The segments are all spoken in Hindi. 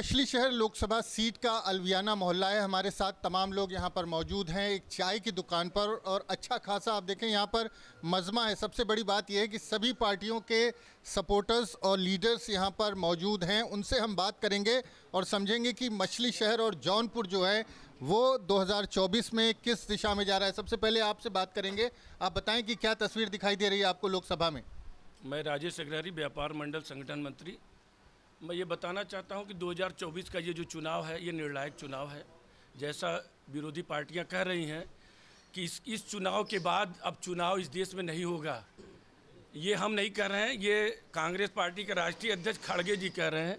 मछली शहर लोकसभा सीट का अलवियाना मोहल्ला है हमारे साथ तमाम लोग यहाँ पर मौजूद हैं एक चाय की दुकान पर और अच्छा खासा आप देखें यहाँ पर मजमा है सबसे बड़ी बात यह है कि सभी पार्टियों के सपोर्टर्स और लीडर्स यहाँ पर मौजूद हैं उनसे हम बात करेंगे और समझेंगे कि मछली शहर और जौनपुर जो है वो 2024 में किस दिशा में जा रहा है सबसे पहले आपसे बात करेंगे आप बताएं कि क्या तस्वीर दिखाई दे रही है आपको लोकसभा में मैं राजेश अग्रहरी व्यापार मंडल संगठन मंत्री मैं ये बताना चाहता हूँ कि 2024 का ये जो चुनाव है ये निर्णायक चुनाव है जैसा विरोधी पार्टियाँ कह रही हैं कि इस इस चुनाव के बाद अब चुनाव इस देश में नहीं होगा ये हम नहीं कह रहे हैं ये कांग्रेस पार्टी के राष्ट्रीय अध्यक्ष खड़गे जी कह रहे हैं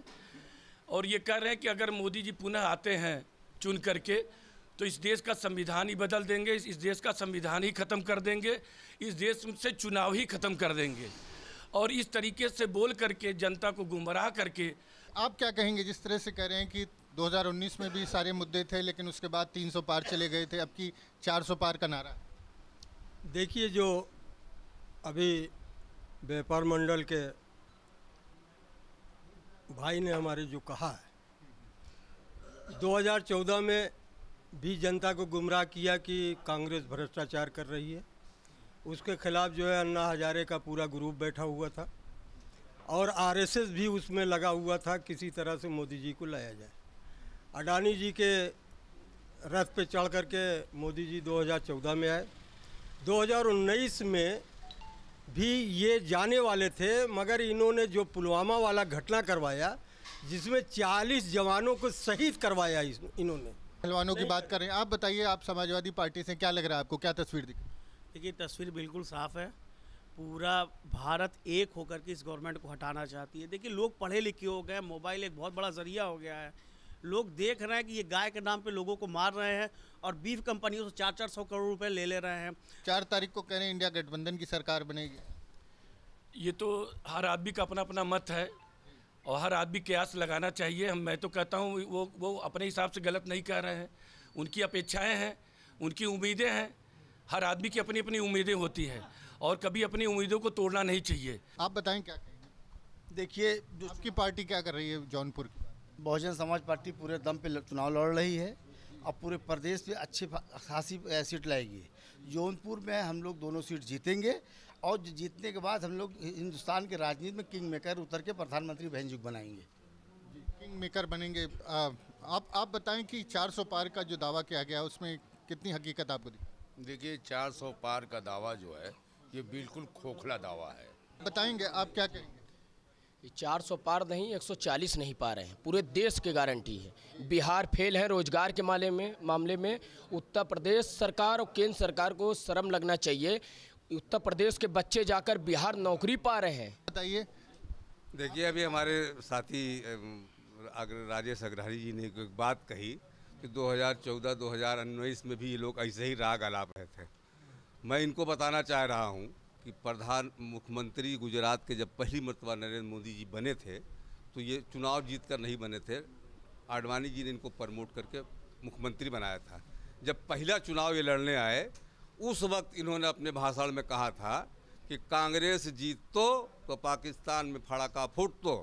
और ये कह रहे हैं कि अगर मोदी जी पुनः आते हैं चुन करके तो इस देश का संविधान ही बदल देंगे इस देश का संविधान ही ख़त्म कर देंगे इस देश से चुनाव ही ख़त्म कर देंगे और इस तरीके से बोल करके जनता को गुमराह करके आप क्या कहेंगे जिस तरह से कह रहे हैं कि 2019 में भी सारे मुद्दे थे लेकिन उसके बाद 300 पार चले गए थे अब की चार पार का नारा देखिए जो अभी व्यापार मंडल के भाई ने हमारे जो कहा है 2014 में भी जनता को गुमराह किया कि कांग्रेस भ्रष्टाचार कर रही है उसके खिलाफ जो है अन्ना हजारे का पूरा ग्रुप बैठा हुआ था और आरएसएस भी उसमें लगा हुआ था किसी तरह से मोदी जी को लाया जाए अडानी जी के रथ पे चढ़ करके मोदी जी 2014 में आए 2019 में भी ये जाने वाले थे मगर इन्होंने जो पुलवामा वाला घटना करवाया जिसमें 40 जवानों को शहीद करवाया इन्होंने पहलवानों की बात कर रहे हैं आप बताइए आप समाजवादी पार्टी से क्या लग रहा है आपको क्या तस्वीर दिखी देखिए तस्वीर बिल्कुल साफ है पूरा भारत एक होकर के इस गवर्नमेंट को हटाना चाहती है देखिए लोग पढ़े लिखे हो गए मोबाइल एक बहुत बड़ा ज़रिया हो गया है लोग देख रहे हैं कि ये गाय के नाम पे लोगों को मार रहे हैं और बीफ कंपनियों से चार चार सौ करोड़ रुपए ले ले रहे हैं चार तारीख को कह रहे हैं इंडिया गठबंधन की सरकार बनेगी ये तो हर आदमी का अपना अपना मत है और हर आदमी कयास लगाना चाहिए हम मैं तो कहता हूँ वो वो अपने हिसाब से गलत नहीं कह रहे हैं उनकी अपेक्षाएँ हैं उनकी उम्मीदें हैं हर आदमी की अपनी अपनी उम्मीदें होती हैं और कभी अपनी उम्मीदों को तोड़ना नहीं चाहिए आप बताएं क्या कहेंगे देखिए जो आपकी पार्टी क्या कर रही है जौनपुर की बहुजन समाज पार्टी पूरे दम पे चुनाव लड़ रही है अब पूरे प्रदेश में अच्छी खासी सीट लाएगी जौनपुर में हम लोग दोनों सीट जीतेंगे और जीतने के बाद हम लोग हिंदुस्तान के राजनीति में किंग मेकर उतर के प्रधानमंत्री बहनजुग बनाएंगे किंग मेकर बनेंगे आप आप बताएं कि 400 पार का जो दावा किया गया उसमें कितनी हकीकत आपको दिखी देखिए 400 पार का दावा जो है ये बिल्कुल खोखला दावा है बताएंगे आप क्या कहेंगे ये 400 पार नहीं 140 नहीं पा रहे हैं पूरे देश की गारंटी है बिहार फेल है रोजगार के मामले में मामले में उत्तर प्रदेश सरकार और केंद्र सरकार को शर्म लगना चाहिए उत्तर प्रदेश के बच्चे जाकर बिहार नौकरी पा रहे हैं बताइए देखिए अभी हमारे साथी राजेश अग्रहरी जी ने एक बात कही कि 2014-2019 में भी ये लोग ऐसे ही राग अलाप रहे थे मैं इनको बताना चाह रहा हूँ कि प्रधान मुख्यमंत्री गुजरात के जब पहली मरतबा नरेंद्र मोदी जी बने थे तो ये चुनाव जीत कर नहीं बने थे आडवाणी जी ने इनको प्रमोट करके मुख्यमंत्री बनाया था जब पहला चुनाव ये लड़ने आए उस वक्त इन्होंने अपने भाषण में कहा था कि कांग्रेस जीत तो, तो पाकिस्तान में फड़ाका फूट तो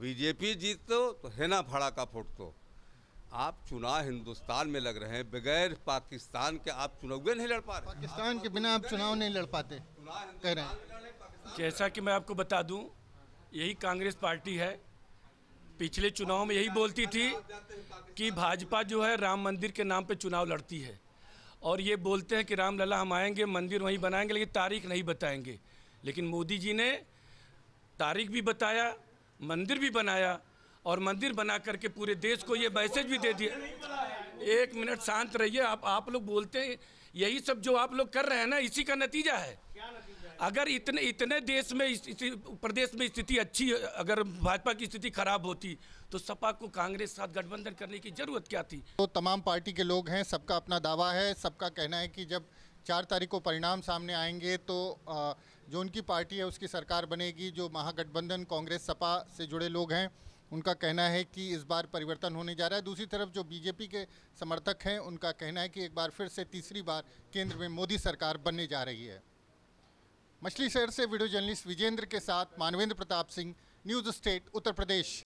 बीजेपी जीत तो, तो है ना फड़ाका फूट तो आप चुनाव हिंदुस्तान में लग रहे हैं बगैर पाकिस्तान के आप चुनाव नहीं लड़ पा रहे पाकिस्तान के बिना आप चुनाव नहीं लड़ पाते कह रहे हैं जैसा कि मैं आपको बता दूं यही कांग्रेस पार्टी है पिछले चुनाव में यही बोलती थी कि भाजपा जो है राम मंदिर के नाम पे चुनाव लड़ती है और ये बोलते हैं कि राम लला हम आएंगे मंदिर वहीं बनाएंगे लेकिन तारीख नहीं बताएंगे लेकिन मोदी जी ने तारीख भी बताया मंदिर भी बनाया और मंदिर बना करके पूरे देश को ये मैसेज भी दे दिया एक मिनट शांत रहिए आप आप लोग बोलते हैं यही सब जो आप लोग कर रहे हैं ना इसी का नतीजा है अगर इतने इतने देश में इसी प्रदेश में स्थिति अच्छी अगर भाजपा की स्थिति खराब होती तो सपा को कांग्रेस साथ गठबंधन करने की जरूरत क्या थी तो तमाम पार्टी के लोग हैं सबका अपना दावा है सबका कहना है कि जब चार तारीख को परिणाम सामने आएंगे तो जो उनकी पार्टी है उसकी सरकार बनेगी जो महागठबंधन कांग्रेस सपा से जुड़े लोग हैं उनका कहना है कि इस बार परिवर्तन होने जा रहा है दूसरी तरफ जो बीजेपी के समर्थक हैं उनका कहना है कि एक बार फिर से तीसरी बार केंद्र में मोदी सरकार बनने जा रही है मछली शहर से वीडियो जर्नलिस्ट विजेंद्र के साथ मानवेंद्र प्रताप सिंह न्यूज़ स्टेट उत्तर प्रदेश